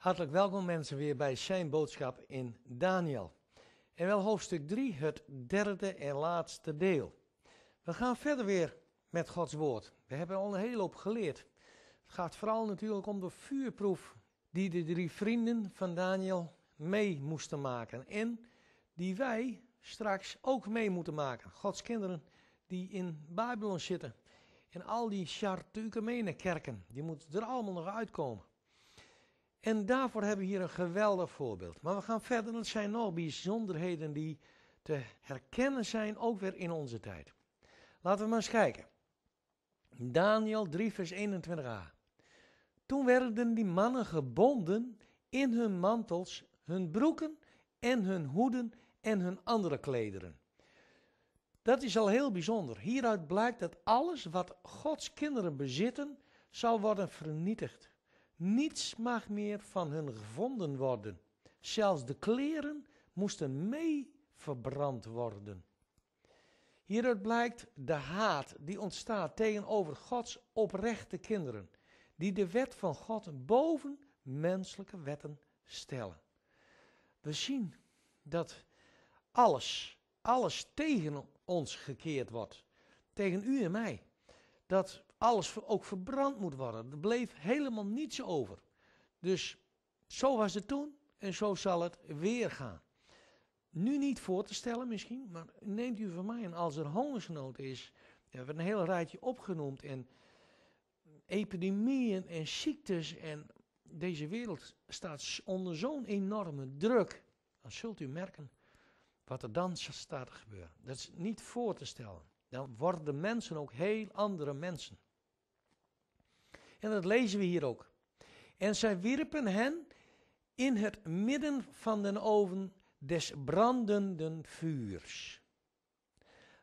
Hartelijk welkom mensen weer bij zijn boodschap in Daniel. En wel hoofdstuk 3, het derde en laatste deel. We gaan verder weer met Gods woord. We hebben al een hele hoop geleerd. Het gaat vooral natuurlijk om de vuurproef die de drie vrienden van Daniel mee moesten maken. En die wij straks ook mee moeten maken. Gods kinderen die in Babylon zitten. En al die kerken, die moeten er allemaal nog uitkomen. En daarvoor hebben we hier een geweldig voorbeeld. Maar we gaan verder, het zijn nog bijzonderheden die te herkennen zijn, ook weer in onze tijd. Laten we maar eens kijken. Daniel 3, vers 21a. Toen werden die mannen gebonden in hun mantels, hun broeken en hun hoeden en hun andere klederen. Dat is al heel bijzonder. Hieruit blijkt dat alles wat Gods kinderen bezitten, zal worden vernietigd. Niets mag meer van hun gevonden worden. Zelfs de kleren moesten mee verbrand worden. Hieruit blijkt de haat die ontstaat tegenover Gods oprechte kinderen, die de wet van God boven menselijke wetten stellen. We zien dat alles, alles tegen ons gekeerd wordt. Tegen u en mij dat alles ook verbrand moet worden. Er bleef helemaal niets over. Dus zo was het toen en zo zal het weer gaan. Nu niet voor te stellen misschien, maar neemt u van mij en als er hongersnood is, we hebben een heel rijtje opgenoemd en epidemieën en ziektes en deze wereld staat onder zo'n enorme druk. Dan zult u merken wat er dan staat te gebeuren. Dat is niet voor te stellen dan worden mensen ook heel andere mensen. En dat lezen we hier ook. En zij wierpen hen in het midden van den oven des brandenden vuurs.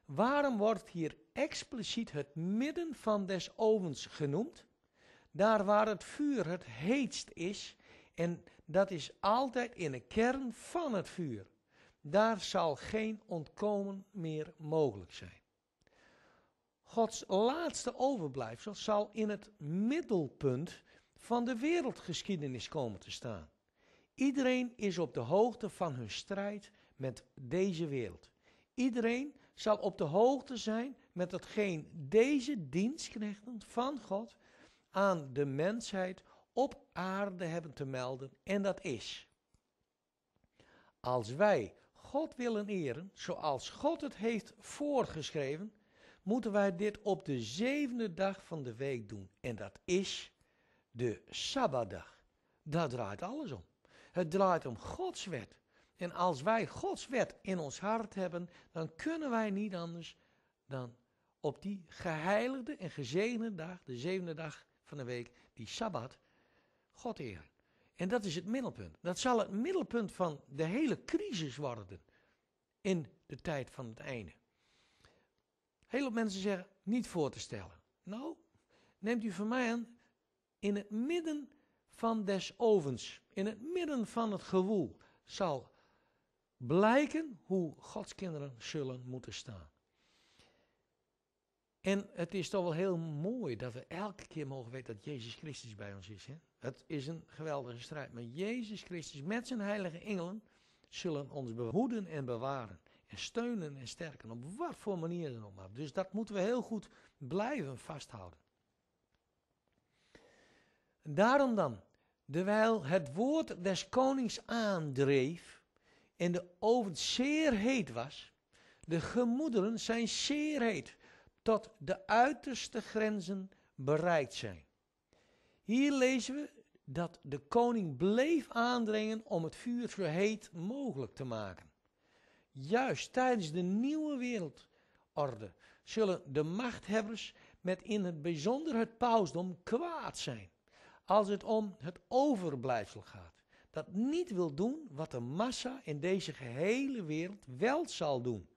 Waarom wordt hier expliciet het midden van des ovens genoemd? Daar waar het vuur het heetst is, en dat is altijd in de kern van het vuur. Daar zal geen ontkomen meer mogelijk zijn. Gods laatste overblijfsel zal in het middelpunt van de wereldgeschiedenis komen te staan. Iedereen is op de hoogte van hun strijd met deze wereld. Iedereen zal op de hoogte zijn met hetgeen deze dienstknechten van God aan de mensheid op aarde hebben te melden. En dat is, als wij God willen eren zoals God het heeft voorgeschreven, moeten wij dit op de zevende dag van de week doen. En dat is de Sabbatdag. Daar draait alles om. Het draait om Gods wet. En als wij Gods wet in ons hart hebben, dan kunnen wij niet anders dan op die geheiligde en gezegende dag, de zevende dag van de week, die Sabbat, God eren. En dat is het middelpunt. Dat zal het middelpunt van de hele crisis worden in de tijd van het einde. Heel veel mensen zeggen niet voor te stellen. Nou, neemt u van mij aan, in het midden van des ovens, in het midden van het gewoel, zal blijken hoe Gods kinderen zullen moeten staan. En het is toch wel heel mooi dat we elke keer mogen weten dat Jezus Christus bij ons is. Hè? Het is een geweldige strijd, maar Jezus Christus met zijn heilige engelen zullen ons behoeden en bewaren en steunen en sterken. Op wat voor manier dan ook maar. Dus dat moeten we heel goed blijven vasthouden. daarom dan, terwijl het woord des konings aandreef en de oven zeer heet was, de gemoederen zijn zeer heet, tot de uiterste grenzen bereikt zijn. Hier lezen we dat de koning bleef aandringen om het vuur zo heet mogelijk te maken. Juist tijdens de nieuwe wereldorde zullen de machthebbers met in het bijzonder het pausdom kwaad zijn. Als het om het overblijfsel gaat. Dat niet wil doen wat de massa in deze gehele wereld wel zal doen.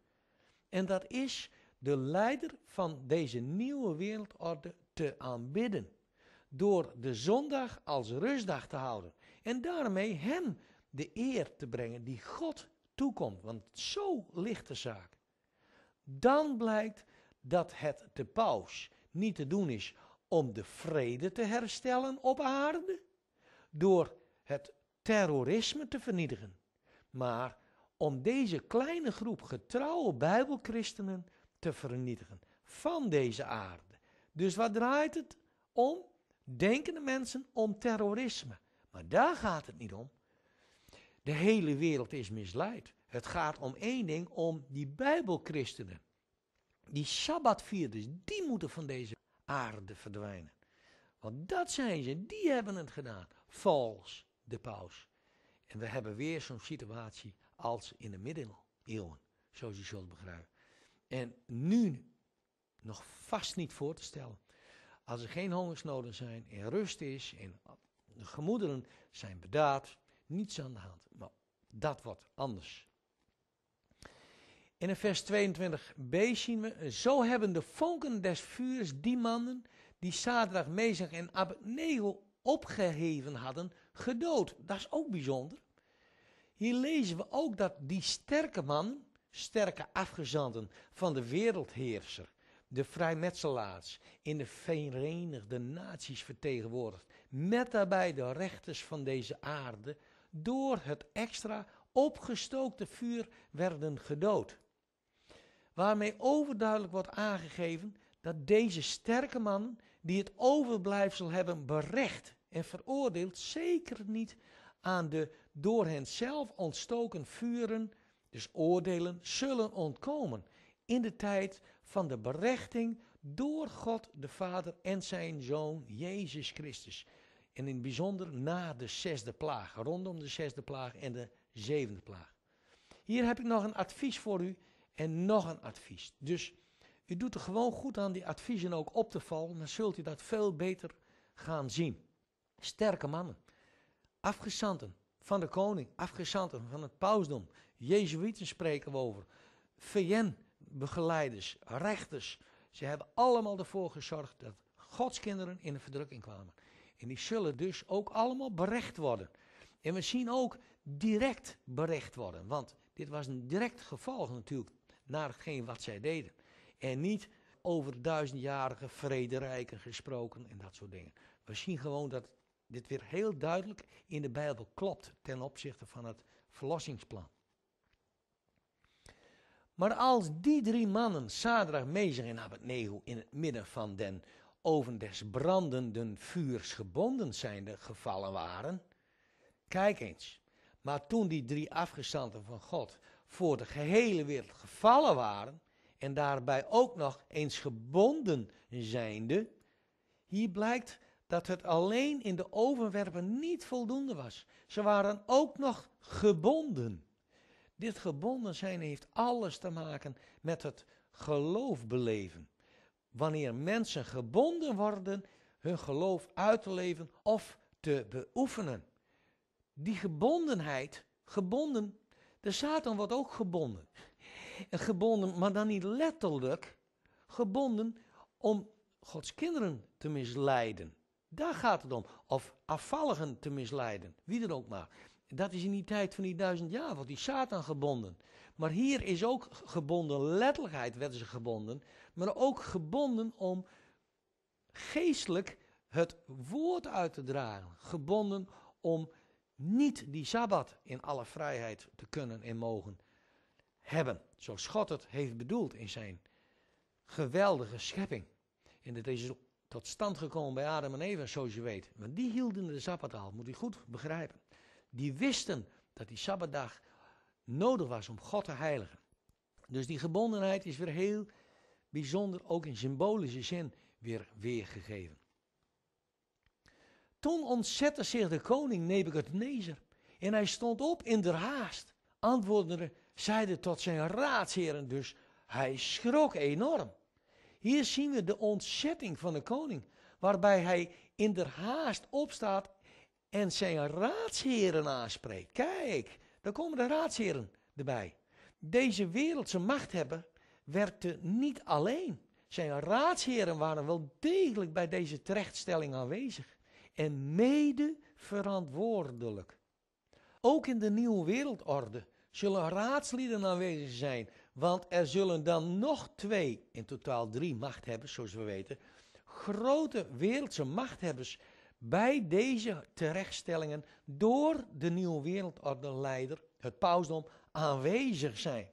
En dat is de leider van deze nieuwe wereldorde te aanbidden. Door de zondag als rustdag te houden. En daarmee hem de eer te brengen die God toekomt, want zo ligt de zaak, dan blijkt dat het de paus niet te doen is om de vrede te herstellen op aarde, door het terrorisme te vernietigen, maar om deze kleine groep getrouwe Bijbelchristenen te vernietigen van deze aarde. Dus wat draait het om? Denken de mensen om terrorisme. Maar daar gaat het niet om. De hele wereld is misleid. Het gaat om één ding, om die Bijbelchristenen. Die Sabbatvierders, die moeten van deze aarde verdwijnen. Want dat zijn ze, die hebben het gedaan. Vals, de paus. En we hebben weer zo'n situatie als in de middeleeuwen, zoals je zult begrijpen. En nu nog vast niet voor te stellen. Als er geen hongersnoden zijn en rust is en de gemoederen zijn bedaard, niets aan de hand. Maar dat wordt anders. in vers 22b zien we, zo hebben de vonken des vuurs die mannen die zaterdag Mezach en Abednego opgeheven hadden, gedood. Dat is ook bijzonder. Hier lezen we ook dat die sterke mannen, sterke afgezanten van de wereldheerser, de vrijmetselaars, in de Verenigde Naties vertegenwoordigd, met daarbij de rechters van deze aarde, door het extra opgestookte vuur werden gedood. Waarmee overduidelijk wordt aangegeven dat deze sterke mannen die het overblijfsel hebben berecht en veroordeeld, zeker niet aan de door hen zelf ontstoken vuren, dus oordelen, zullen ontkomen in de tijd van de berechting door God de Vader en zijn Zoon Jezus Christus. En in het bijzonder na de zesde plaag, rondom de zesde plaag en de zevende plaag. Hier heb ik nog een advies voor u en nog een advies. Dus u doet er gewoon goed aan die adviezen ook op te vallen, dan zult u dat veel beter gaan zien. Sterke mannen, afgezanten van de koning, afgezanten van het pausdom, Jezuïeten spreken we over, VN-begeleiders, rechters. Ze hebben allemaal ervoor gezorgd dat Godskinderen in de verdrukking kwamen. En die zullen dus ook allemaal berecht worden. En we zien ook direct berecht worden. Want dit was een direct gevolg natuurlijk naar hetgeen wat zij deden. En niet over duizendjarige vrederijken gesproken en dat soort dingen. We zien gewoon dat dit weer heel duidelijk in de Bijbel klopt ten opzichte van het verlossingsplan. Maar als die drie mannen, Sadrach, naar en Abednego, in het midden van den oven des brandenden vuurs gebonden zijnde gevallen waren. Kijk eens, maar toen die drie afgestanden van God voor de gehele wereld gevallen waren, en daarbij ook nog eens gebonden zijnde, hier blijkt dat het alleen in de overwerpen niet voldoende was. Ze waren ook nog gebonden. Dit gebonden zijn heeft alles te maken met het geloof beleven wanneer mensen gebonden worden hun geloof uit te leven of te beoefenen. Die gebondenheid, gebonden, de Satan wordt ook gebonden. Gebonden, maar dan niet letterlijk, gebonden om Gods kinderen te misleiden. Daar gaat het om. Of afvalligen te misleiden, wie dan ook maar. Dat is in die tijd van die duizend jaar, wordt die Satan gebonden. Maar hier is ook gebonden, letterlijkheid werden ze gebonden, maar ook gebonden om geestelijk het woord uit te dragen. Gebonden om niet die Sabbat in alle vrijheid te kunnen en mogen hebben. Zoals God het heeft bedoeld in zijn geweldige schepping. En dat is tot stand gekomen bij Adam en Eva, zoals je weet. Want die hielden de Sabbat al, moet je goed begrijpen die wisten dat die Sabbatdag nodig was om God te heiligen. Dus die gebondenheid is weer heel bijzonder, ook in symbolische zin, weer weergegeven. Toen ontzette zich de koning Nebukadnezar en hij stond op in der haast. Antwoordende zeide tot zijn raadsheren dus, hij schrok enorm. Hier zien we de ontzetting van de koning, waarbij hij in der haast opstaat en zijn raadsheren aanspreekt. Kijk, daar komen de raadsheren erbij. Deze wereldse machthebber werkte niet alleen. Zijn raadsheren waren wel degelijk bij deze terechtstelling aanwezig en mede verantwoordelijk. Ook in de nieuwe wereldorde zullen raadslieden aanwezig zijn, want er zullen dan nog twee, in totaal drie machthebbers, zoals we weten, grote wereldse machthebbers bij deze terechtstellingen door de nieuwe leider het pausdom, aanwezig zijn.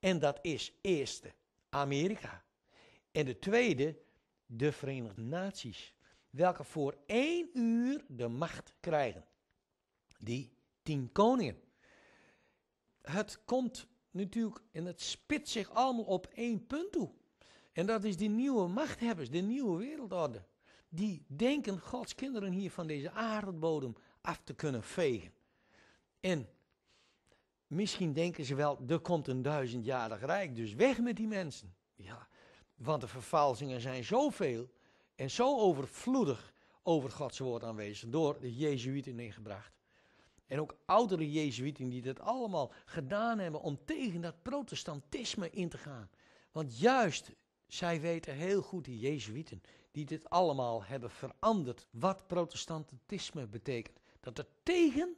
En dat is eerste, Amerika. En de tweede, de Verenigde Naties. Welke voor één uur de macht krijgen. Die tien koningen. Het komt natuurlijk en het spit zich allemaal op één punt toe. En dat is die nieuwe machthebbers, de nieuwe wereldorde die denken Gods kinderen hier van deze aardbodem af te kunnen vegen. En misschien denken ze wel, er komt een duizendjarig rijk, dus weg met die mensen. Ja, want de vervalsingen zijn zoveel en zo overvloedig over Gods woord aanwezig, door de Jezuïten ingebracht. En ook oudere Jezuïten die dat allemaal gedaan hebben om tegen dat protestantisme in te gaan. Want juist, zij weten heel goed, die Jezuïten, die dit allemaal hebben veranderd, wat protestantisme betekent. Dat het tegen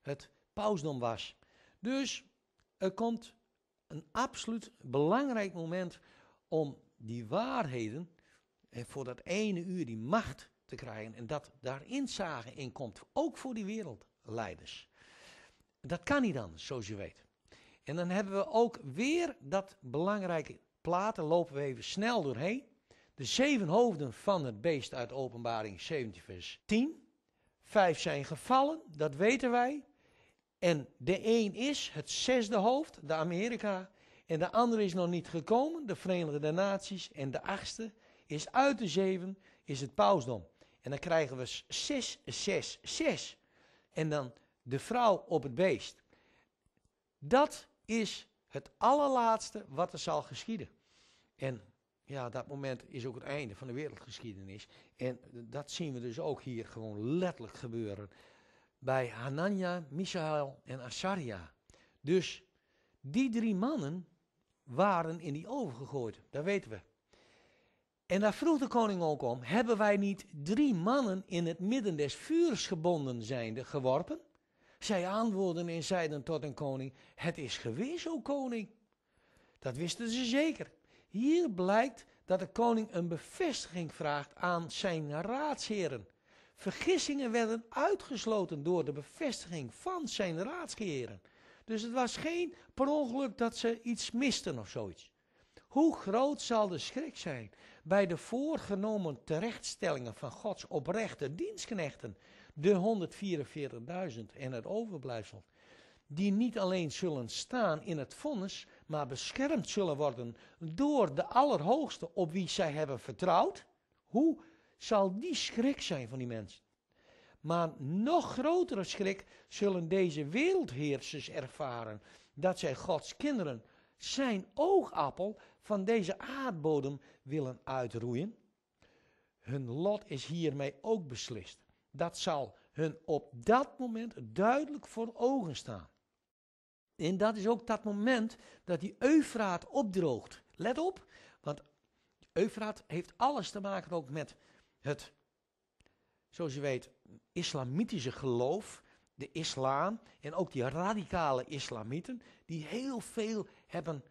het pausdom was. Dus er komt een absoluut belangrijk moment om die waarheden eh, voor dat ene uur die macht te krijgen en dat daar inzage in komt, ook voor die wereldleiders. Dat kan niet dan, zoals je weet. En dan hebben we ook weer dat belangrijke platen, lopen we even snel doorheen. De zeven hoofden van het beest uit Openbaring 17, vers 10. Vijf zijn gevallen, dat weten wij. En de een is het zesde hoofd, de Amerika. En de andere is nog niet gekomen, de Verenigde Naties. En de achtste is uit de zeven, is het pausdom. En dan krijgen we 6, 6, 6. En dan de vrouw op het beest. Dat is het allerlaatste wat er zal geschieden. En ja, dat moment is ook het einde van de wereldgeschiedenis. En dat zien we dus ook hier gewoon letterlijk gebeuren. Bij Hanania, Michaël en Asaria. Dus die drie mannen waren in die oven gegooid. Dat weten we. En daar vroeg de koning ook om: hebben wij niet drie mannen in het midden des vuurs gebonden zijnde geworpen? Zij antwoordden en zeiden tot een koning: Het is geweest, o koning. Dat wisten ze zeker. Hier blijkt dat de koning een bevestiging vraagt aan zijn raadsheren. Vergissingen werden uitgesloten door de bevestiging van zijn raadsheren. Dus het was geen per ongeluk dat ze iets misten of zoiets. Hoe groot zal de schrik zijn bij de voorgenomen terechtstellingen van Gods oprechte dienstknechten, de 144.000 en het overblijfsel, die niet alleen zullen staan in het vonnis, maar beschermd zullen worden door de Allerhoogste op wie zij hebben vertrouwd, hoe zal die schrik zijn van die mensen? Maar nog grotere schrik zullen deze wereldheersers ervaren, dat zij Gods kinderen, zijn oogappel van deze aardbodem willen uitroeien. Hun lot is hiermee ook beslist. Dat zal hun op dat moment duidelijk voor ogen staan. En dat is ook dat moment dat die Eufraat opdroogt. Let op, want Eufraat heeft alles te maken ook met het, zoals je weet, islamitische geloof. De islam en ook die radicale islamieten, die heel veel hebben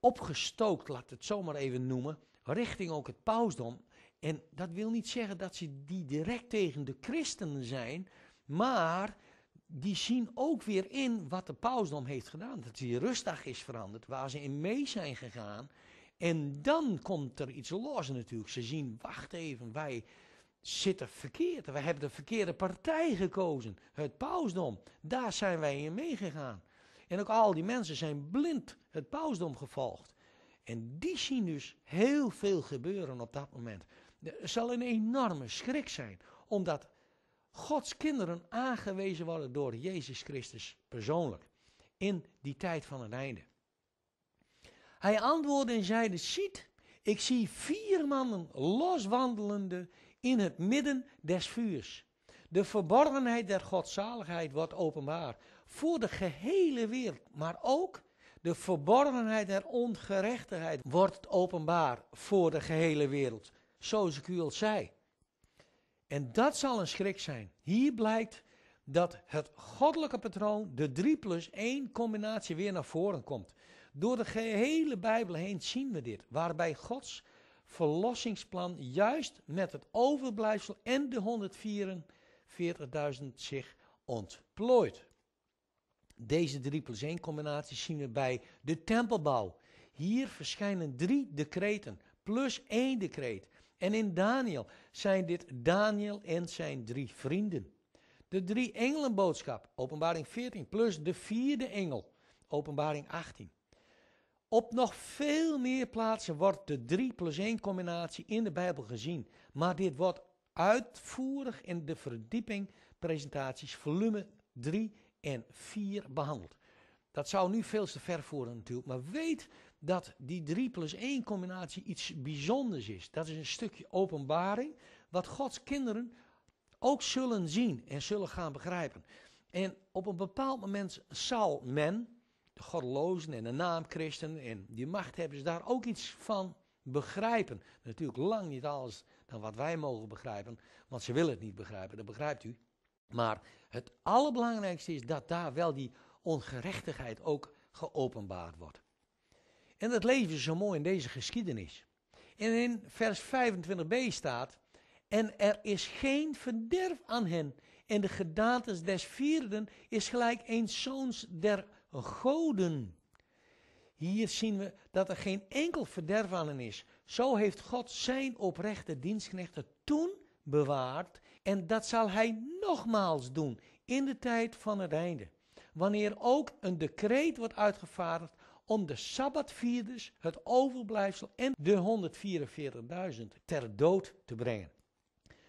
opgestookt, laat het zomaar even noemen, richting ook het pausdom. En dat wil niet zeggen dat ze die direct tegen de christenen zijn, maar die zien ook weer in wat de pausdom heeft gedaan. Dat die rustdag is veranderd, waar ze in mee zijn gegaan. En dan komt er iets los natuurlijk. Ze zien, wacht even, wij zitten verkeerd. Wij hebben de verkeerde partij gekozen. Het pausdom, daar zijn wij in meegegaan. En ook al die mensen zijn blind het pausdom gevolgd. En die zien dus heel veel gebeuren op dat moment. Er zal een enorme schrik zijn, omdat Gods kinderen aangewezen worden door Jezus Christus persoonlijk. In die tijd van het einde. Hij antwoordde en zeide: Ziet, ik zie vier mannen loswandelende in het midden des vuurs. De verborgenheid der godzaligheid wordt openbaar voor de gehele wereld, maar ook de verborgenheid der ongerechtigheid wordt openbaar voor de gehele wereld, zoals ik u al zei. En dat zal een schrik zijn. Hier blijkt dat het goddelijke patroon, de 3 plus 1 combinatie, weer naar voren komt. Door de gehele Bijbel heen zien we dit, waarbij Gods verlossingsplan juist met het overblijfsel en de 144.000 zich ontplooit. Deze 3 plus 1 combinatie zien we bij de tempelbouw. Hier verschijnen drie decreten, plus één decreet. En in Daniel zijn dit Daniel en zijn drie vrienden. De drie engelenboodschap, openbaring 14, plus de vierde engel, openbaring 18. Op nog veel meer plaatsen wordt de 3 plus 1 combinatie in de Bijbel gezien. Maar dit wordt uitvoerig in de verdieping presentaties volume 3 en 4 behandeld. Dat zou nu veel te ver voeren natuurlijk, maar weet dat die 3 plus 1 combinatie iets bijzonders is. Dat is een stukje openbaring, wat Gods kinderen ook zullen zien en zullen gaan begrijpen. En op een bepaald moment zal men, de godlozen en de naamchristen en die machthebbers, daar ook iets van begrijpen. Natuurlijk lang niet alles dan wat wij mogen begrijpen, want ze willen het niet begrijpen, dat begrijpt u. Maar het allerbelangrijkste is dat daar wel die ongerechtigheid ook geopenbaard wordt. En dat leven ze zo mooi in deze geschiedenis. En in vers 25b staat: En er is geen verderf aan hen. En de gedaantes des vierden is gelijk een zoons der goden. Hier zien we dat er geen enkel verderf aan hen is. Zo heeft God zijn oprechte dienstknechten toen bewaard. En dat zal hij nogmaals doen in de tijd van het einde. Wanneer ook een decreet wordt uitgevaardigd om de Sabbatvierders, het overblijfsel en de 144.000 ter dood te brengen.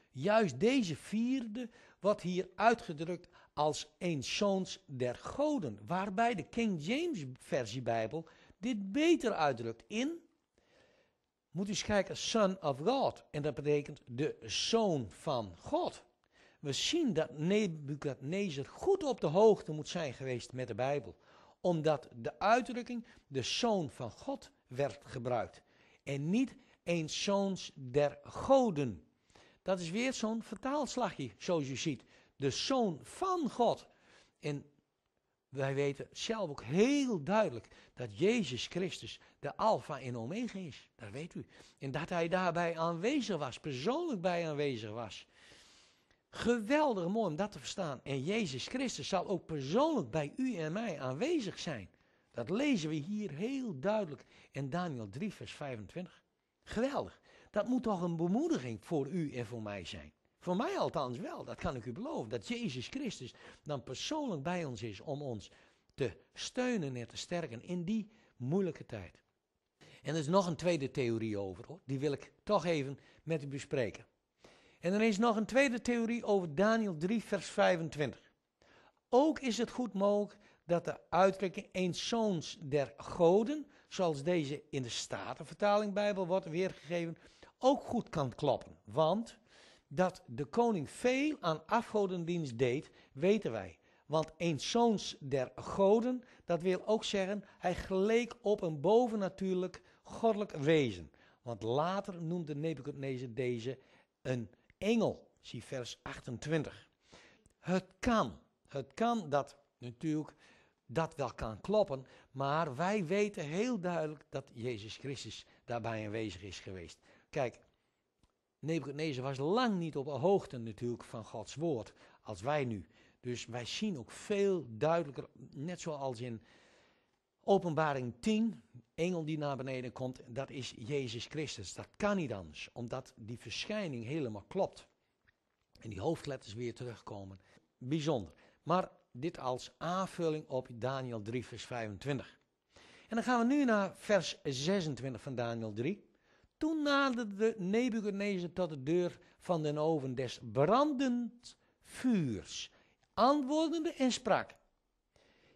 Juist deze vierde wordt hier uitgedrukt als een zoons der goden, waarbij de King James versie Bijbel dit beter uitdrukt in, moet u eens kijken, Son of God, en dat betekent de Zoon van God. We zien dat Nebukadnezar goed op de hoogte moet zijn geweest met de Bijbel omdat de uitdrukking de zoon van God werd gebruikt. En niet een zoons der goden. Dat is weer zo'n vertaalslagje, zoals u ziet. De zoon van God. En wij weten zelf ook heel duidelijk dat Jezus Christus de Alpha en Omega is. Dat weet u. En dat hij daarbij aanwezig was, persoonlijk bij aanwezig was. Geweldig mooi om dat te verstaan. En Jezus Christus zal ook persoonlijk bij u en mij aanwezig zijn. Dat lezen we hier heel duidelijk in Daniel 3, vers 25. Geweldig. Dat moet toch een bemoediging voor u en voor mij zijn. Voor mij althans wel, dat kan ik u beloven. Dat Jezus Christus dan persoonlijk bij ons is om ons te steunen en te sterken in die moeilijke tijd. En er is nog een tweede theorie over, hoor. die wil ik toch even met u bespreken. En er is nog een tweede theorie over Daniel 3, vers 25. Ook is het goed mogelijk dat de uitdrukking eens zoons der goden, zoals deze in de Statenvertaling Bijbel wordt weergegeven, ook goed kan kloppen. Want dat de koning veel aan afgodendienst deed, weten wij. Want eens zoons der goden, dat wil ook zeggen, hij geleek op een bovennatuurlijk goddelijk wezen. Want later noemde Nebuchadnezzar deze een engel. Zie vers 28. Het kan. Het kan dat natuurlijk dat wel kan kloppen, maar wij weten heel duidelijk dat Jezus Christus daarbij aanwezig is geweest. Kijk, Nebuchadnezzar was lang niet op de hoogte natuurlijk van Gods woord als wij nu. Dus wij zien ook veel duidelijker, net zoals in Openbaring 10, engel die naar beneden komt, dat is Jezus Christus. Dat kan niet anders, omdat die verschijning helemaal klopt. En die hoofdletters weer terugkomen. Bijzonder. Maar dit als aanvulling op Daniel 3, vers 25. En dan gaan we nu naar vers 26 van Daniel 3. Toen naderde Nebuchadnezzar tot de deur van den oven des brandend vuurs, antwoordende en sprak.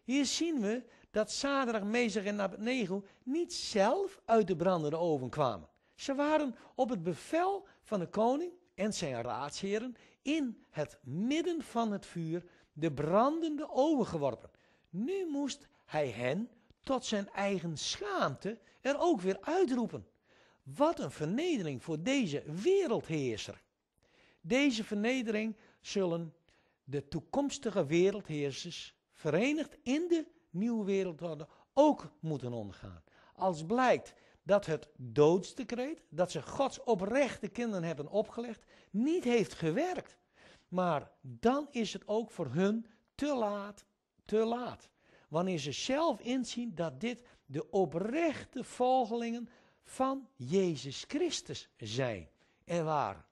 Hier zien we dat zaterdag Mezig en Abednego niet zelf uit de brandende oven kwamen. Ze waren op het bevel van de koning en zijn raadsheren in het midden van het vuur de brandende oven geworpen. Nu moest hij hen tot zijn eigen schaamte er ook weer uitroepen. Wat een vernedering voor deze wereldheerser. Deze vernedering zullen de toekomstige wereldheersers, verenigd in de nieuwe wereldorde ook moeten omgaan. Als blijkt dat het doodsdecreet, dat ze Gods oprechte kinderen hebben opgelegd, niet heeft gewerkt. Maar dan is het ook voor hun te laat, te laat. Wanneer ze zelf inzien dat dit de oprechte volgelingen van Jezus Christus zijn en waren.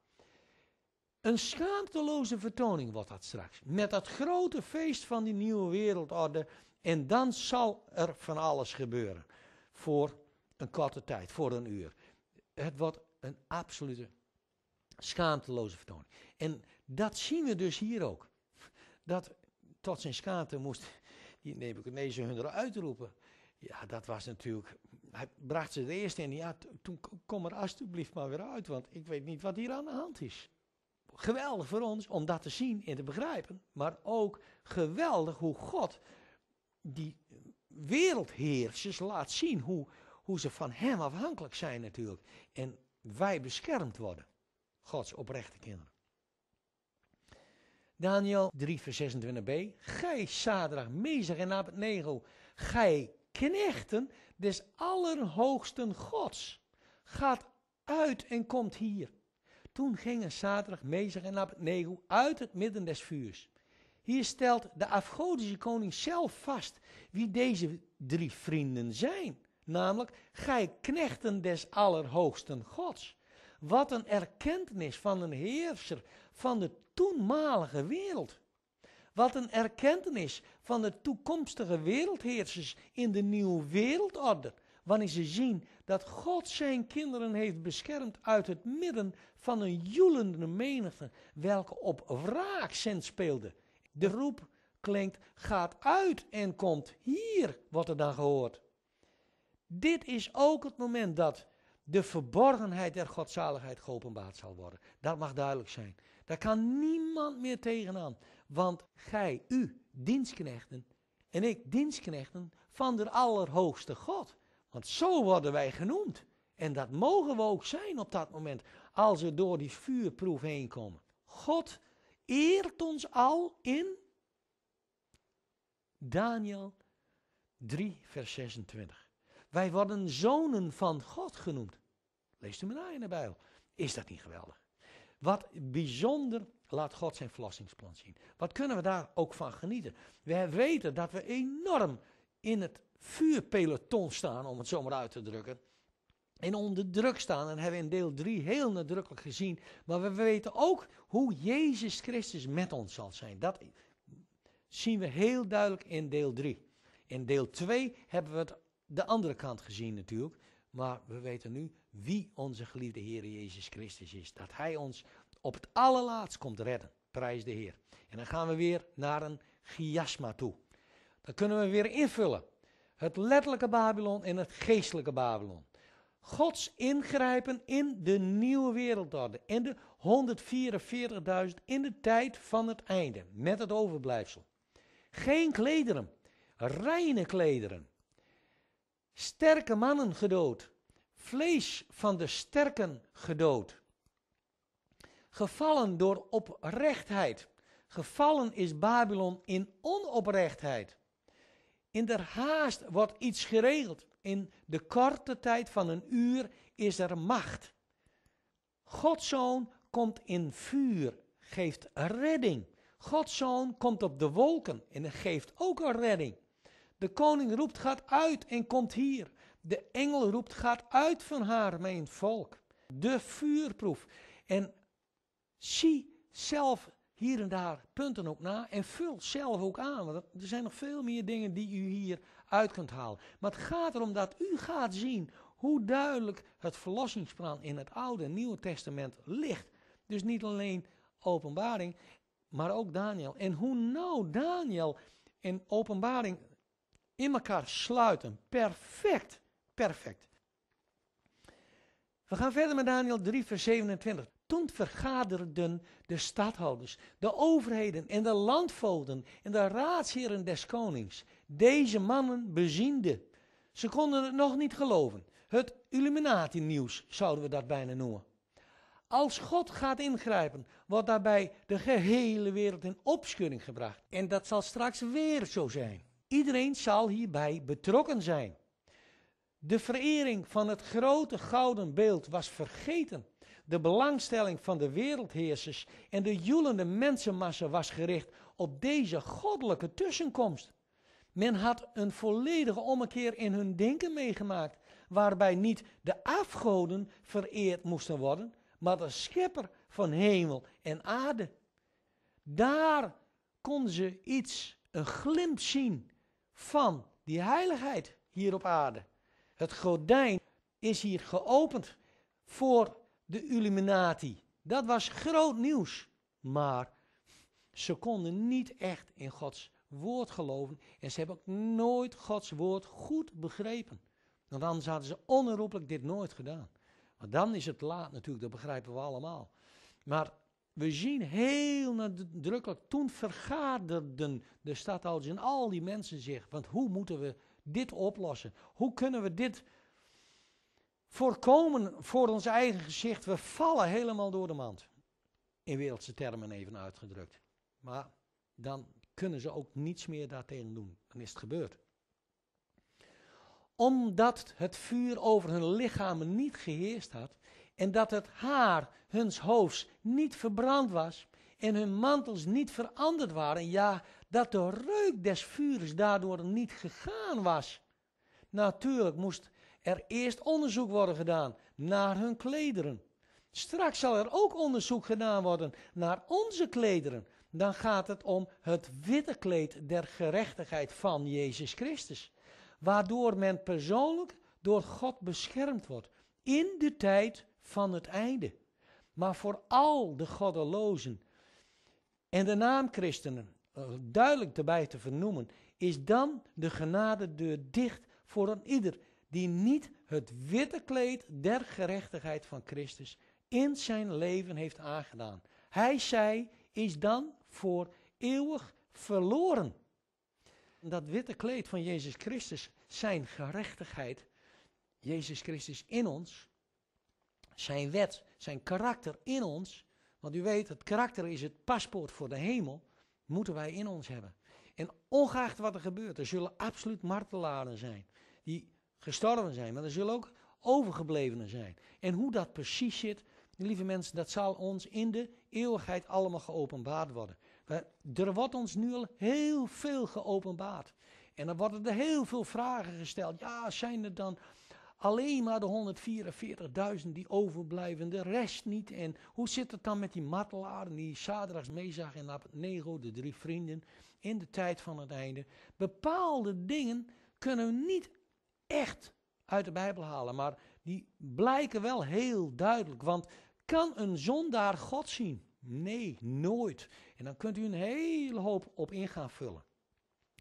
Een schaamteloze vertoning wordt dat straks. Met dat grote feest van die nieuwe wereldorde en dan zal er van alles gebeuren. Voor een korte tijd, voor een uur. Het wordt een absolute schaamteloze vertoning. En dat zien we dus hier ook. Dat tot zijn schaamte moest die Nebuchadnezzar hun eruit roepen. Ja, dat was natuurlijk. Hij bracht ze het eerst in. ja, toen kom er alsjeblieft maar weer uit, want ik weet niet wat hier aan de hand is. Geweldig voor ons om dat te zien en te begrijpen, maar ook geweldig hoe God die wereldheersers laat zien hoe, hoe ze van hem afhankelijk zijn natuurlijk. En wij beschermd worden. Gods oprechte kinderen. Daniel 3 vers 26b. Gij Sadrach, Mesach en Abednego, gij knechten des allerhoogsten gods. Gaat uit en komt hier. Toen gingen Sadrach, Mesach en Abednego uit het midden des vuurs. Hier stelt de afgodische koning zelf vast wie deze drie vrienden zijn. Namelijk, gij knechten des Allerhoogsten Gods. Wat een erkentenis van een heerser van de toenmalige wereld. Wat een erkentenis van de toekomstige wereldheersers in de nieuwe wereldorde. Wanneer ze zien dat God zijn kinderen heeft beschermd uit het midden van een joelende menigte, welke op wraak speelde. De roep klinkt, gaat uit en komt hier, wordt er dan gehoord. Dit is ook het moment dat de verborgenheid der godzaligheid geopenbaard zal worden. Dat mag duidelijk zijn. Daar kan niemand meer tegenaan. Want gij, u, dienstknechten, en ik, dienstknechten van de Allerhoogste God. Want zo worden wij genoemd. En dat mogen we ook zijn op dat moment, als we door die vuurproef heen komen. God eert ons al in Daniel 3, vers 26. Wij worden zonen van God genoemd. Lees u me na in de Bijbel. Is dat niet geweldig? Wat bijzonder laat God zijn verlossingsplan zien. Wat kunnen we daar ook van genieten? We weten dat we enorm in het vuurpeloton staan, om het zomaar uit te drukken en onder druk staan. en hebben we in deel 3 heel nadrukkelijk gezien. Maar we weten ook hoe Jezus Christus met ons zal zijn. Dat zien we heel duidelijk in deel 3. In deel 2 hebben we het de andere kant gezien natuurlijk. Maar we weten nu wie onze geliefde Heer Jezus Christus is. Dat Hij ons op het allerlaatst komt redden. Prijs de Heer. En dan gaan we weer naar een chiasma toe. Dan kunnen we weer invullen. Het letterlijke Babylon en het geestelijke Babylon. Gods ingrijpen in de nieuwe wereldorde, en de 144.000, in de tijd van het einde, met het overblijfsel. Geen klederen, reine klederen. Sterke mannen gedood, vlees van de sterken gedood. Gevallen door oprechtheid. Gevallen is Babylon in onoprechtheid. In der haast wordt iets geregeld. In de korte tijd van een uur is er macht. Gods zoon komt in vuur, geeft redding. Gods zoon komt op de wolken en geeft ook een redding. De koning roept gaat uit en komt hier. De engel roept gaat uit van haar, mijn volk. De vuurproef. En zie zelf hier en daar punten ook na en vul zelf ook aan. er zijn nog veel meer dingen die u hier uit kunt halen. Maar het gaat erom dat u gaat zien hoe duidelijk het verlossingsplan in het Oude en Nieuwe Testament ligt. Dus niet alleen openbaring, maar ook Daniel. En hoe nou Daniel en openbaring in elkaar sluiten. Perfect, perfect. We gaan verder met Daniel 3, vers 27. Toen vergaderden de stadhouders, de overheden en de landvoogden en de raadsheren des konings deze mannen beziende. Ze konden het nog niet geloven. Het Illuminati-nieuws zouden we dat bijna noemen. Als God gaat ingrijpen, wordt daarbij de gehele wereld in opschudding gebracht. En dat zal straks weer zo zijn. Iedereen zal hierbij betrokken zijn. De verering van het grote gouden beeld was vergeten. De belangstelling van de wereldheersers en de joelende mensenmassa was gericht op deze goddelijke tussenkomst. Men had een volledige ommekeer in hun denken meegemaakt, waarbij niet de afgoden vereerd moesten worden, maar de schepper van hemel en aarde. Daar konden ze iets, een glimp zien van die heiligheid hier op aarde. Het gordijn is hier geopend voor de Illuminati. Dat was groot nieuws. Maar ze konden niet echt in Gods woord geloven. En ze hebben ook nooit Gods woord goed begrepen. Want anders hadden ze onherroepelijk dit nooit gedaan. Maar dan is het laat natuurlijk, dat begrijpen we allemaal. Maar we zien heel nadrukkelijk, toen vergaderden de stadhouders en al die mensen zich. Want hoe moeten we dit oplossen? Hoe kunnen we dit voorkomen voor ons eigen gezicht? We vallen helemaal door de mand. In wereldse termen even uitgedrukt. Maar dan kunnen ze ook niets meer daartegen doen. Dan is het gebeurd. Omdat het vuur over hun lichamen niet geheerst had, en dat het haar huns hoofds niet verbrand was, en hun mantels niet veranderd waren, ja, dat de reuk des vuurs daardoor niet gegaan was. Natuurlijk moest er eerst onderzoek worden gedaan naar hun klederen. Straks zal er ook onderzoek gedaan worden naar onze klederen dan gaat het om het witte kleed der gerechtigheid van Jezus Christus. Waardoor men persoonlijk door God beschermd wordt in de tijd van het einde. Maar voor al de goddelozen en de naamchristenen, eh, duidelijk erbij te vernoemen, is dan de genade genadedeur dicht voor een ieder die niet het witte kleed der gerechtigheid van Christus in zijn leven heeft aangedaan. Hij zij is dan voor eeuwig verloren. Dat witte kleed van Jezus Christus, zijn gerechtigheid, Jezus Christus in ons, zijn wet, zijn karakter in ons, want u weet, het karakter is het paspoort voor de hemel, moeten wij in ons hebben. En ongeacht wat er gebeurt, er zullen absoluut martelaren zijn die gestorven zijn, maar er zullen ook overgeblevenen zijn. En hoe dat precies zit, lieve mensen, dat zal ons in de eeuwigheid allemaal geopenbaard worden er wordt ons nu al heel veel geopenbaard. En dan worden er heel veel vragen gesteld. Ja, zijn er dan alleen maar de 144.000 die overblijven, de rest niet? En hoe zit het dan met die martelaren, die zaterdags Mezach en Abednego, de drie vrienden, in de tijd van het einde? Bepaalde dingen kunnen we niet echt uit de Bijbel halen, maar die blijken wel heel duidelijk. Want kan een zondaar God zien? Nee, nooit. En dan kunt u een hele hoop op in gaan vullen.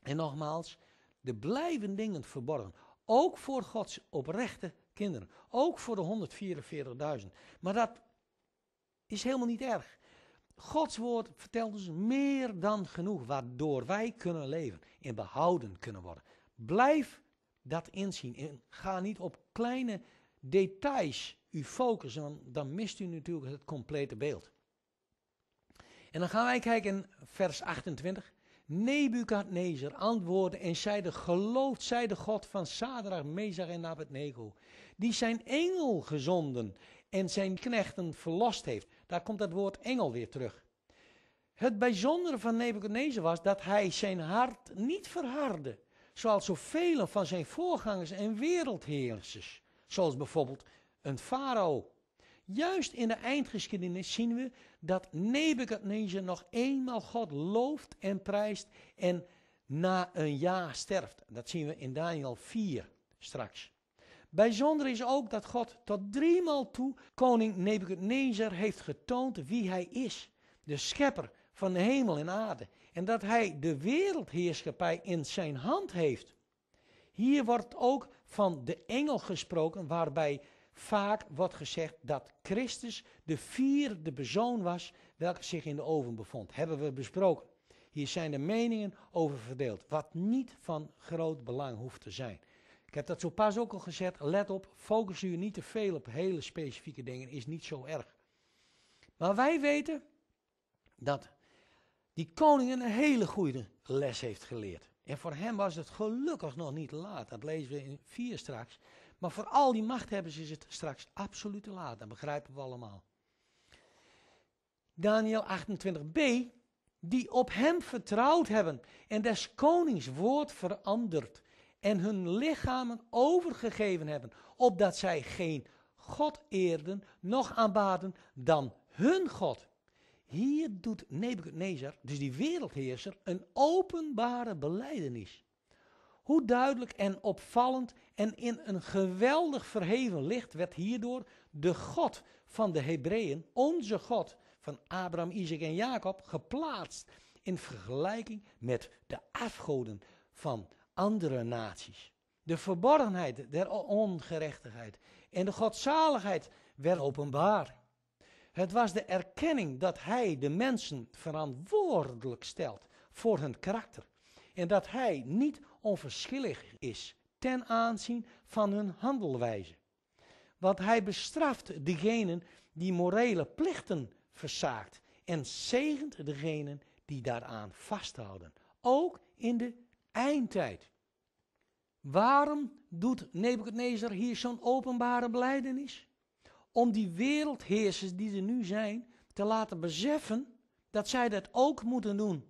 En nogmaals, de blijven dingen verborgen. Ook voor Gods oprechte kinderen. Ook voor de 144.000. Maar dat is helemaal niet erg. Gods woord vertelt ons meer dan genoeg waardoor wij kunnen leven en behouden kunnen worden. Blijf dat inzien en ga niet op kleine details u focussen, dan mist u natuurlijk het complete beeld. En dan gaan wij kijken in vers 28. Nebukadnezar antwoordde en zeide, geloofd zij de God van Sadrach, Mezach en Abednego, die zijn engel gezonden en zijn knechten verlost heeft. Daar komt dat woord engel weer terug. Het bijzondere van Nebukadnezar was dat hij zijn hart niet verhardde, zoals zoveel van zijn voorgangers en wereldheersers, zoals bijvoorbeeld een farao Juist in de eindgeschiedenis zien we dat Nebukadnezar nog eenmaal God looft en prijst en na een jaar sterft. Dat zien we in Daniel 4 straks. Bijzonder is ook dat God tot driemaal toe koning Nebukadnezar heeft getoond wie hij is. De schepper van de hemel en aarde. En dat hij de wereldheerschappij in zijn hand heeft. Hier wordt ook van de engel gesproken waarbij vaak wordt gezegd dat Christus de vierde persoon was welke zich in de oven bevond. Hebben we besproken. Hier zijn de meningen over verdeeld, wat niet van groot belang hoeft te zijn. Ik heb dat zo pas ook al gezegd. Let op, focus u niet te veel op hele specifieke dingen, is niet zo erg. Maar wij weten dat die koning een hele goede les heeft geleerd. En voor hem was het gelukkig nog niet laat. Dat lezen we in 4 straks. Maar voor al die machthebbers is het straks absoluut te laat. Dat begrijpen we allemaal. Daniel 28b, die op hem vertrouwd hebben en des konings woord veranderd en hun lichamen overgegeven hebben, opdat zij geen God eerden, noch aanbaden dan hun God. Hier doet Nebuchadnezzar, dus die wereldheerser, een openbare beleidenis. Hoe duidelijk en opvallend en in een geweldig verheven licht werd hierdoor de God van de Hebreeën, onze God van Abraham, Isaac en Jacob, geplaatst in vergelijking met de afgoden van andere naties. De verborgenheid der ongerechtigheid en de godzaligheid werd openbaar. Het was de erkenning dat hij de mensen verantwoordelijk stelt voor hun karakter. En dat hij niet onverschillig is ten aanzien van hun handelwijze. Want hij bestraft degenen die morele plichten verzaakt en zegent degenen die daaraan vasthouden, ook in de eindtijd. Waarom doet Nebuchadnezzar hier zo'n openbare blijdenis? Om die wereldheersers die er nu zijn te laten beseffen dat zij dat ook moeten doen.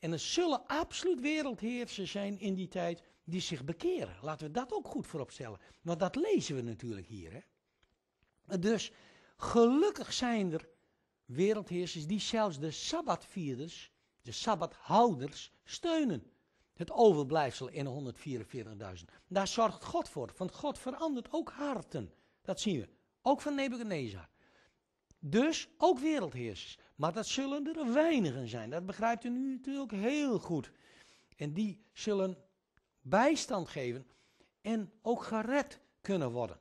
En er zullen absoluut wereldheersers zijn in die tijd die zich bekeren. Laten we dat ook goed vooropstellen. Want dat lezen we natuurlijk hier. Hè? Dus gelukkig zijn er wereldheersers die zelfs de sabbatvierders, de sabbathouders, steunen. Het overblijfsel in 144.000. Daar zorgt God voor, want God verandert ook harten. Dat zien we. Ook van Nebuchadnezzar. Dus ook wereldheersers. Maar dat zullen er weinigen zijn. Dat begrijpt u nu natuurlijk heel goed. En die zullen bijstand geven en ook gered kunnen worden.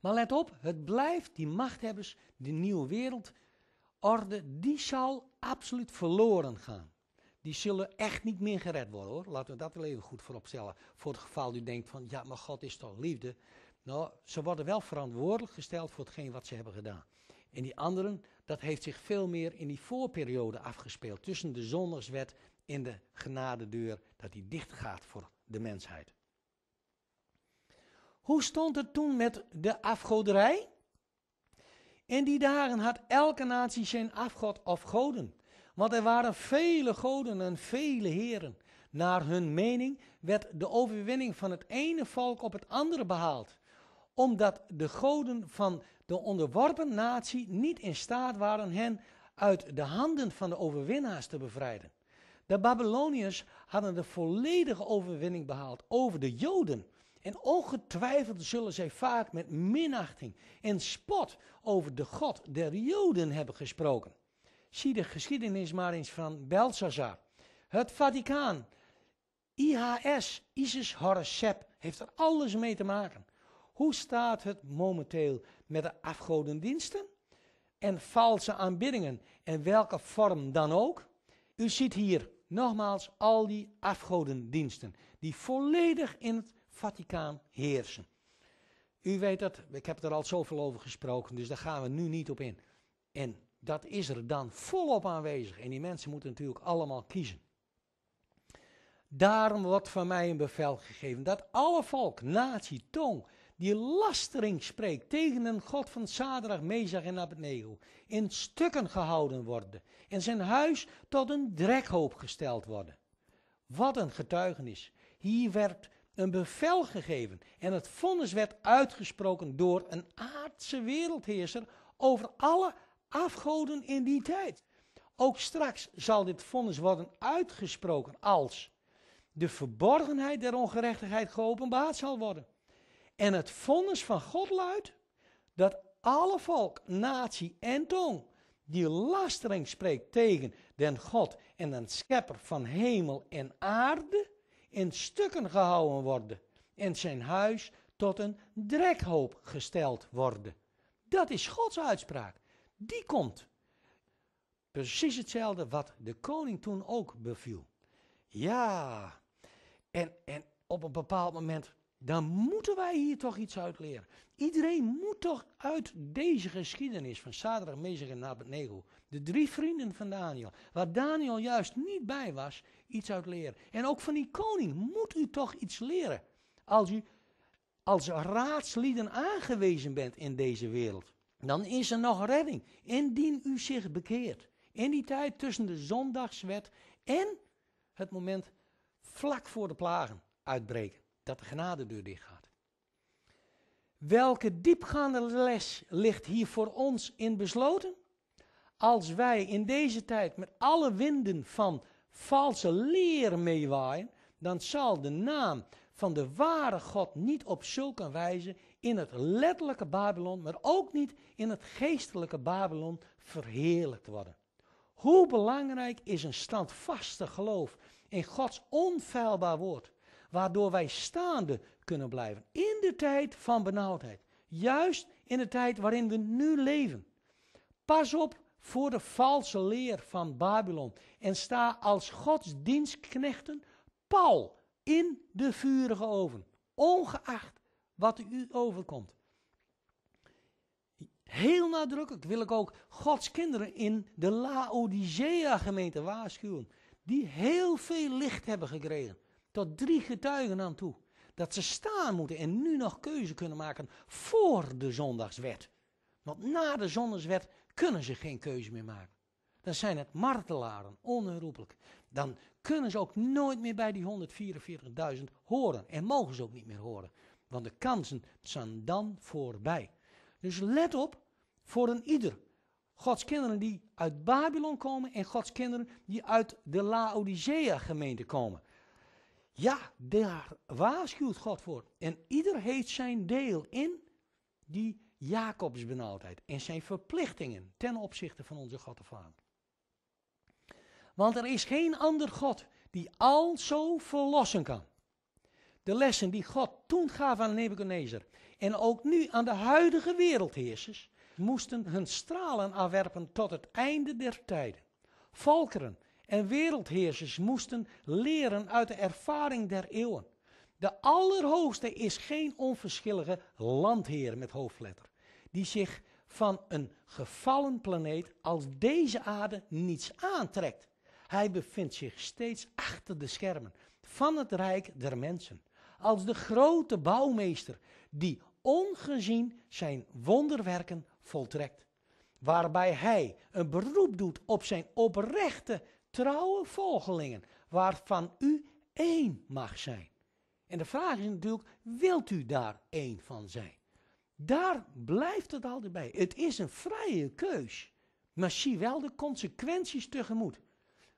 Maar let op, het blijft die machthebbers, de nieuwe wereldorde, die zal absoluut verloren gaan. Die zullen echt niet meer gered worden hoor. Laten we dat wel even goed vooropstellen. Voor het geval u denkt van, ja maar God is toch liefde. Nou, ze worden wel verantwoordelijk gesteld voor hetgeen wat ze hebben gedaan. En die anderen, dat heeft zich veel meer in die voorperiode afgespeeld. Tussen de zondagswet en de genadedeur, dat die dicht gaat voor de mensheid. Hoe stond het toen met de afgoderij? In die dagen had elke natie zijn afgod of goden. Want er waren vele goden en vele heren. Naar hun mening werd de overwinning van het ene volk op het andere behaald. Omdat de goden van de onderworpen natie niet in staat waren hen uit de handen van de overwinnaars te bevrijden. De Babyloniërs hadden de volledige overwinning behaald over de Joden. En ongetwijfeld zullen zij vaak met minachting en spot over de God der Joden hebben gesproken. Zie de geschiedenis maar eens van Belshazzar. Het Vaticaan, IHS, Isis Horosep, heeft er alles mee te maken. Hoe staat het momenteel met de afgodendiensten en valse aanbiddingen en welke vorm dan ook? U ziet hier nogmaals al die afgodendiensten die volledig in het Vaticaan heersen. U weet dat, ik heb er al zoveel over gesproken, dus daar gaan we nu niet op in. En dat is er dan volop aanwezig. En die mensen moeten natuurlijk allemaal kiezen. Daarom wordt van mij een bevel gegeven dat alle volk, natie, tong die lastering spreekt tegen een God van Sadrach, Mezach en Abednego, in stukken gehouden worden en zijn huis tot een drekhoop gesteld worden. Wat een getuigenis. Hier werd een bevel gegeven en het vonnis werd uitgesproken door een aardse wereldheerser over alle afgoden in die tijd. Ook straks zal dit vonnis worden uitgesproken als de verborgenheid der ongerechtigheid geopenbaard zal worden. En het vonnis van God luidt dat alle volk, natie en tong die lastering spreekt tegen den God en den schepper van hemel en aarde, in stukken gehouden worden en zijn huis tot een drekhoop gesteld worden. Dat is Gods uitspraak. Die komt. Precies hetzelfde wat de koning toen ook beviel. Ja, en, en op een bepaald moment dan moeten wij hier toch iets uit leren. Iedereen moet toch uit deze geschiedenis van Sadrach, Mezig en Abednego, de drie vrienden van Daniel, waar Daniel juist niet bij was, iets uit leren. En ook van die koning moet u toch iets leren. Als u als raadslieden aangewezen bent in deze wereld, dan is er nog redding. Indien u zich bekeert. In die tijd tussen de zondagswet en het moment vlak voor de plagen uitbreken dat de genade deur dicht gaat. Welke diepgaande les ligt hier voor ons in besloten? Als wij in deze tijd met alle winden van valse leer meewaaien, dan zal de naam van de ware God niet op zulke wijze in het letterlijke Babylon, maar ook niet in het geestelijke Babylon verheerlijkt worden. Hoe belangrijk is een standvastig geloof in Gods onfeilbaar woord? waardoor wij staande kunnen blijven. In de tijd van benauwdheid. Juist in de tijd waarin we nu leven. Pas op voor de valse leer van Babylon en sta als Gods dienstknechten pal in de vurige oven, ongeacht wat u overkomt. Heel nadrukkelijk wil ik ook Gods kinderen in de Laodicea gemeente waarschuwen, die heel veel licht hebben gekregen tot drie getuigen aan toe. Dat ze staan moeten en nu nog keuze kunnen maken voor de zondagswet. Want na de zondagswet kunnen ze geen keuze meer maken. Dan zijn het martelaren, onherroepelijk. Dan kunnen ze ook nooit meer bij die 144.000 horen. En mogen ze ook niet meer horen. Want de kansen zijn dan voorbij. Dus let op voor een ieder. Gods kinderen die uit Babylon komen en Gods kinderen die uit de Laodicea gemeente komen. Ja, daar waarschuwt God voor. En ieder heeft zijn deel in die Jacobsbenauwdheid en zijn verplichtingen ten opzichte van onze God de Vader. Want er is geen ander God die al zo verlossen kan. De lessen die God toen gaf aan Nebuchadnezzar en ook nu aan de huidige wereldheersers, moesten hun stralen aanwerpen tot het einde der tijden. Volkeren, en wereldheersers moesten leren uit de ervaring der eeuwen. De Allerhoogste is geen onverschillige landheer met hoofdletter, die zich van een gevallen planeet als deze aarde niets aantrekt. Hij bevindt zich steeds achter de schermen van het rijk der mensen, als de grote bouwmeester die ongezien zijn wonderwerken voltrekt, waarbij hij een beroep doet op zijn oprechte trouwe volgelingen, waarvan u één mag zijn. En de vraag is natuurlijk, wilt u daar één van zijn? Daar blijft het altijd bij. Het is een vrije keus. Maar zie wel de consequenties tegemoet.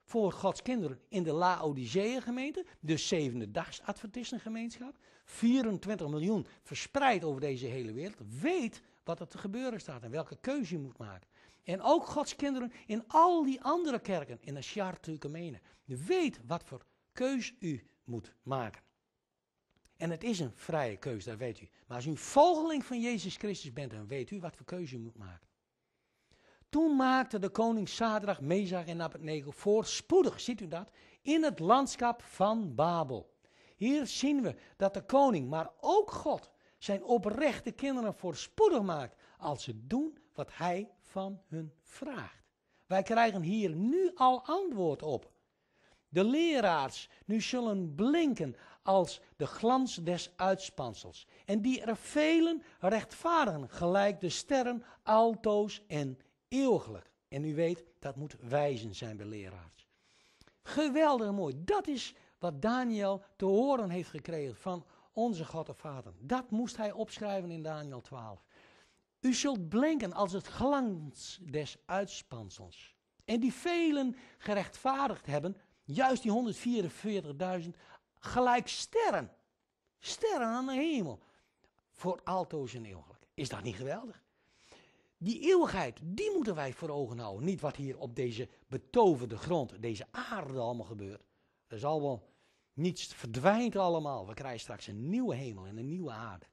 Voor Gods kinderen in de Laodicea-gemeente, de zevende dags Adventistengemeenschap, 24 miljoen verspreid over deze hele wereld, weet wat er te gebeuren staat en welke keuze je moet maken. En ook Gods kinderen in al die andere kerken in de Sjarte Weet wat voor keus u moet maken. En het is een vrije keus, dat weet u. Maar als u een volgeling van Jezus Christus bent, dan weet u wat voor keuze u moet maken. Toen maakte de koning Sadrach, Mezach en Abednego voorspoedig, ziet u dat, in het landschap van Babel. Hier zien we dat de koning, maar ook God, zijn oprechte kinderen voorspoedig maakt als ze doen wat hij van hun vraagt. Wij krijgen hier nu al antwoord op. De leraars nu zullen blinken als de glans des uitspansels. En die er velen rechtvaardigen, gelijk de sterren, altoos en eeuwiglijk. En u weet, dat moet wijzen zijn bij leraars. Geweldig mooi. Dat is wat Daniel te horen heeft gekregen van onze God de Vader. Dat moest hij opschrijven in Daniel 12. U zult blinken als het glans des uitspansels. En die velen gerechtvaardigd hebben, juist die 144.000, gelijk sterren. Sterren aan de hemel. Voor altoos en eeuwiglijk. Is dat niet geweldig? Die eeuwigheid, die moeten wij voor ogen houden. Niet wat hier op deze betoverde grond, deze aarde allemaal gebeurt. Er zal wel niets verdwijnt allemaal. We krijgen straks een nieuwe hemel en een nieuwe aarde.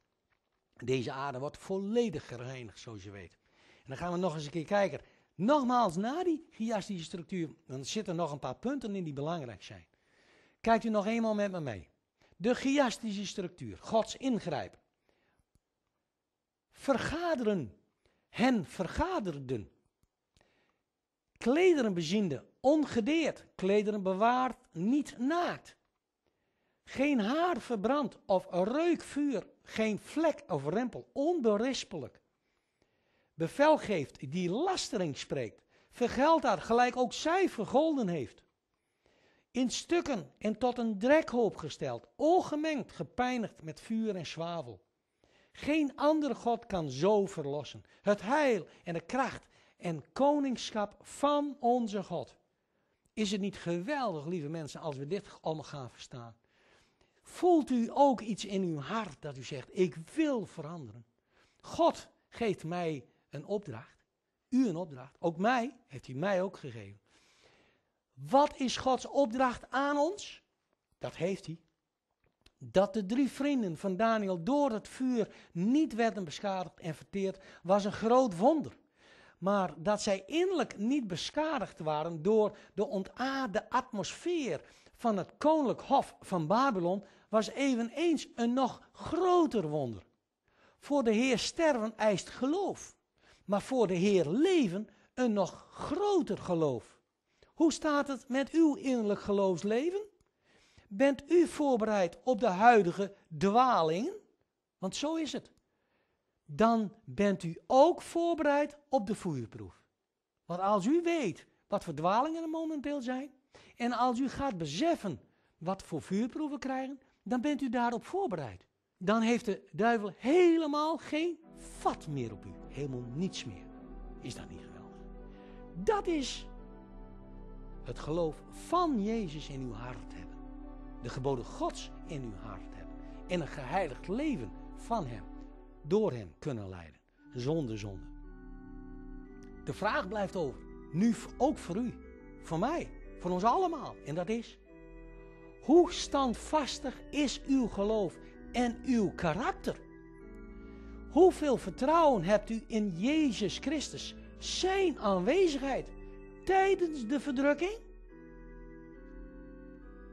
Deze aarde wordt volledig gereinigd, zoals je weet. En dan gaan we nog eens een keer kijken. Nogmaals naar die chiastische structuur. Dan er zitten nog een paar punten in die belangrijk zijn. Kijkt u nog eenmaal met me mee. De chiastische structuur, Gods ingrijpen. Vergaderen, hen vergaderden. Klederen beziende, ongedeerd. Klederen bewaard, niet naakt. Geen haar verbrand of reukvuur, geen vlek of rempel, onberispelijk. Bevel geeft die lastering spreekt, vergeld haar gelijk ook zij vergolden heeft. In stukken en tot een drekhoop gesteld, ongemengd, gepeinigd met vuur en zwavel. Geen andere God kan zo verlossen. Het heil en de kracht en koningschap van onze God. Is het niet geweldig, lieve mensen, als we dit allemaal gaan verstaan? Voelt u ook iets in uw hart dat u zegt: Ik wil veranderen? God geeft mij een opdracht. U een opdracht. Ook mij heeft hij mij ook gegeven. Wat is Gods opdracht aan ons? Dat heeft hij. Dat de drie vrienden van Daniel door het vuur niet werden beschadigd en verteerd, was een groot wonder. Maar dat zij innerlijk niet beschadigd waren door de ontaarde atmosfeer van het koninklijk hof van Babylon was eveneens een nog groter wonder. Voor de Heer sterven eist geloof, maar voor de Heer leven een nog groter geloof. Hoe staat het met uw innerlijk geloofsleven? Bent u voorbereid op de huidige dwalingen? Want zo is het. Dan bent u ook voorbereid op de voerproef. Want als u weet wat voor dwalingen er momenteel zijn, en als u gaat beseffen wat voor vuurproeven krijgen, dan bent u daarop voorbereid. Dan heeft de duivel helemaal geen vat meer op u. Helemaal niets meer. Is dat niet geweldig? Dat is het geloof van Jezus in uw hart hebben. De geboden Gods in uw hart hebben. En een geheiligd leven van Hem, door Hem kunnen leiden. Zonder zonde. De vraag blijft over. Nu ook voor u, voor mij. Voor ons allemaal. En dat is, hoe standvastig is uw geloof en uw karakter? Hoeveel vertrouwen hebt u in Jezus Christus, zijn aanwezigheid tijdens de verdrukking?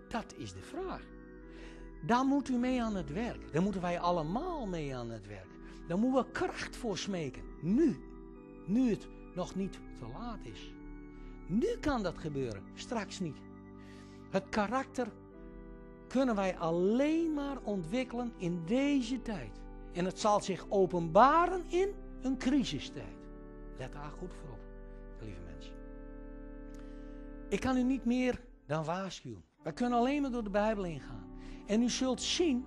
Dat is de vraag. Daar moet u mee aan het werk. Daar moeten wij allemaal mee aan het werk. Daar moeten we kracht voor smeken. Nu. Nu het nog niet te laat is. Nu kan dat gebeuren, straks niet. Het karakter kunnen wij alleen maar ontwikkelen in deze tijd. En het zal zich openbaren in een crisistijd. Let daar goed voor op, lieve mensen. Ik kan u niet meer dan waarschuwen. We kunnen alleen maar door de Bijbel ingaan, En u zult zien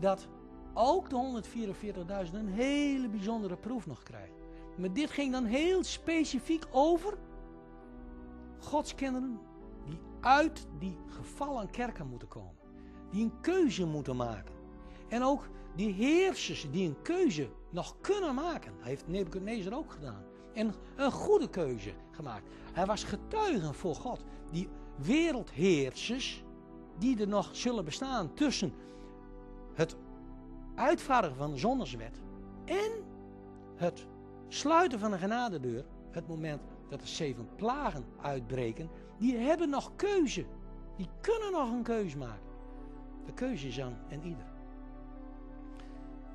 dat ook de 144.000 een hele bijzondere proef nog krijgen. Maar dit ging dan heel specifiek over kinderen die uit die gevallen kerken moeten komen. Die een keuze moeten maken. En ook die heersers die een keuze nog kunnen maken. Hij heeft Nebuchadnezzar ook gedaan. En een goede keuze gemaakt. Hij was getuige voor God. Die wereldheersers die er nog zullen bestaan tussen het uitvaardigen van de zonneswet en het sluiten van de genadedeur. Het moment dat er zeven plagen uitbreken, die hebben nog keuze. Die kunnen nog een keuze maken. De keuze is aan en ieder.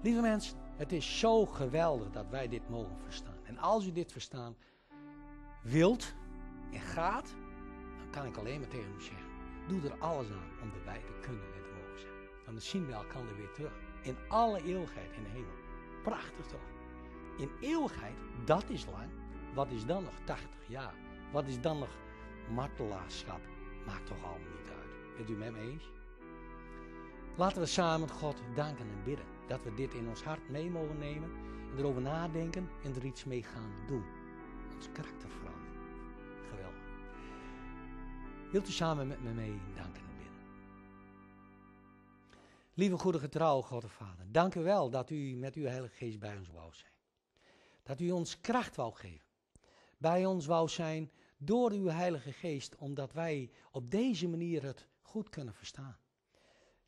Lieve mensen, het is zo geweldig dat wij dit mogen verstaan. En als u dit verstaan wilt en gaat, dan kan ik alleen maar tegen u zeggen: doe er alles aan om erbij te kunnen en te mogen zijn. Want dan zien we elkaar weer terug. In alle eeuwigheid in de hemel. Prachtig toch? In eeuwigheid, dat is lang. Wat is dan nog 80 jaar? Wat is dan nog martelaarschap? Maakt toch allemaal niet uit. Bent u met me eens? Laten we samen God danken en bidden dat we dit in ons hart mee mogen nemen en erover nadenken en er iets mee gaan doen. Ons karakter veranderen. Geweldig. Wilt u samen met me mee danken en bidden? Lieve goede getrouwe God de Vader, dank u wel dat u met uw Heilige Geest bij ons wou zijn. Dat u ons kracht wou geven bij ons wou zijn door uw Heilige Geest, omdat wij op deze manier het goed kunnen verstaan.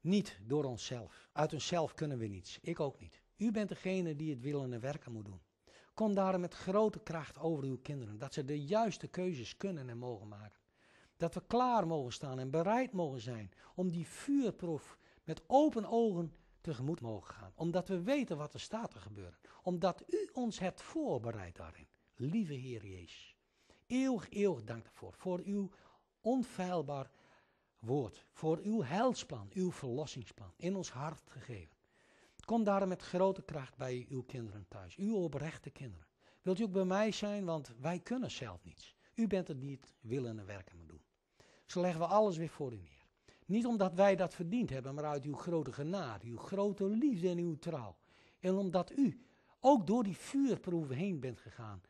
Niet door onszelf. Uit onszelf kunnen we niets. Ik ook niet. U bent degene die het willende werken moet doen. Kom daarom met grote kracht over uw kinderen, dat ze de juiste keuzes kunnen en mogen maken. Dat we klaar mogen staan en bereid mogen zijn om die vuurproef met open ogen tegemoet mogen gaan. Omdat we weten wat er staat te gebeuren. Omdat u ons hebt voorbereid daarin lieve Heer Jezus. Eeuwig, eeuwig dank daarvoor. Voor uw onfeilbaar woord. Voor uw heilsplan, uw verlossingsplan. In ons hart gegeven. Kom daarom met grote kracht bij uw kinderen thuis. Uw oprechte kinderen. Wilt u ook bij mij zijn, want wij kunnen zelf niets. U bent het niet willen en werken maar doen. Zo leggen we alles weer voor u neer. Niet omdat wij dat verdiend hebben, maar uit uw grote genade, uw grote liefde en uw trouw. En omdat u ook door die vuurproeven heen bent gegaan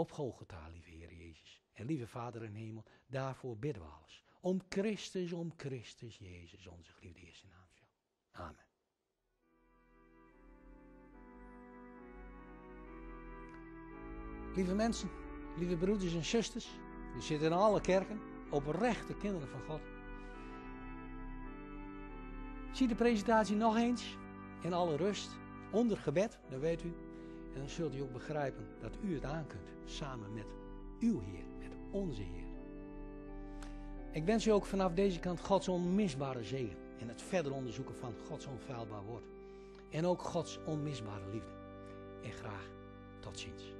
op Golgotha, lieve Heer Jezus. En lieve Vader in hemel, daarvoor bidden we alles. Om Christus, om Christus, Jezus, onze geliefde Heer, zijn naam. Amen. Lieve mensen, lieve broeders en zusters, die zitten in alle kerken, oprechte kinderen van God. Zie de presentatie nog eens in alle rust, onder gebed, dat weet u. En dan zult u ook begrijpen dat u het aan kunt samen met uw Heer, met onze Heer. Ik wens u ook vanaf deze kant Gods onmisbare zegen en het verder onderzoeken van Gods onfeilbaar woord. En ook Gods onmisbare liefde. En graag tot ziens.